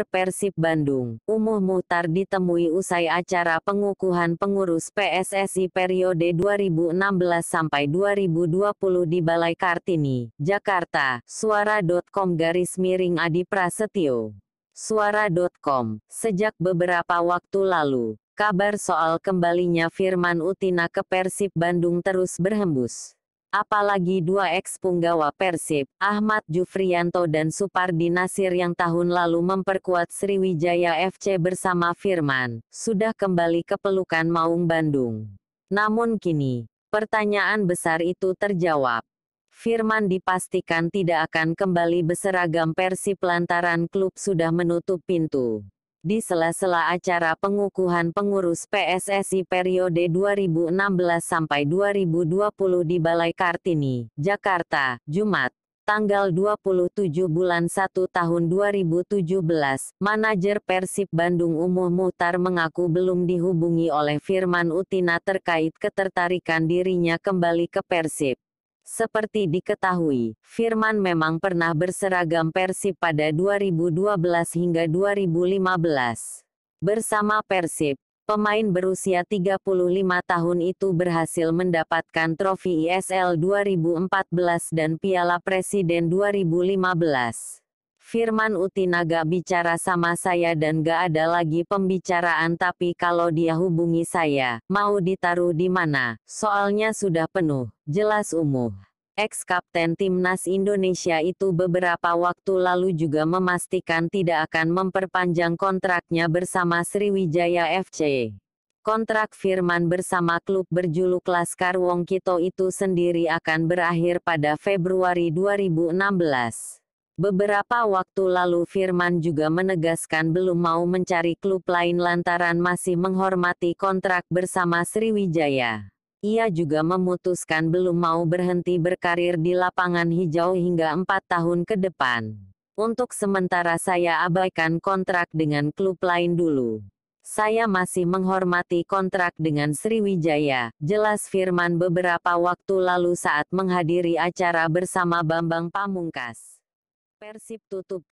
Persib Bandung, Umuh Muhtar ditemui usai acara pengukuhan pengurus PSSI periode 2016 sampai 2020 di Balai Kartini, Jakarta, suara.com garis miring Adi Prasetyo. Suara.com, sejak beberapa waktu lalu, kabar soal kembalinya Firman Utina ke Persib Bandung terus berhembus. Apalagi dua eks punggawa Persib, Ahmad Jufrianto dan Supardi Nasir yang tahun lalu memperkuat Sriwijaya FC bersama Firman, sudah kembali ke pelukan Maung Bandung. Namun kini, pertanyaan besar itu terjawab. Firman dipastikan tidak akan kembali berseragam Persib lantaran klub sudah menutup pintu di sela-sela acara pengukuhan pengurus PSSI periode 2016 sampai 2020 di Balai Kartini, Jakarta, Jumat, tanggal 27 bulan 1 tahun 2017, manajer Persib Bandung Umuh Mutar mengaku belum dihubungi oleh Firman Utina terkait ketertarikan dirinya kembali ke Persib. Seperti diketahui, Firman memang pernah berseragam Persib pada 2012 hingga 2015. Bersama Persib, pemain berusia 35 tahun itu berhasil mendapatkan trofi ISL e 2014 dan Piala Presiden 2015. Firman Utinaga bicara sama saya dan gak ada lagi pembicaraan tapi kalau dia hubungi saya, mau ditaruh di mana, soalnya sudah penuh, jelas umuh. Ex-kapten Timnas Indonesia itu beberapa waktu lalu juga memastikan tidak akan memperpanjang kontraknya bersama Sriwijaya FC. Kontrak Firman bersama klub berjuluk Laskar Wong Kito itu sendiri akan berakhir pada Februari 2016. Beberapa waktu lalu Firman juga menegaskan belum mau mencari klub lain lantaran masih menghormati kontrak bersama Sriwijaya. Ia juga memutuskan belum mau berhenti berkarir di lapangan hijau hingga empat tahun ke depan. Untuk sementara saya abaikan kontrak dengan klub lain dulu. Saya masih menghormati kontrak dengan Sriwijaya, jelas Firman beberapa waktu lalu saat menghadiri acara bersama Bambang Pamungkas. Persib tutup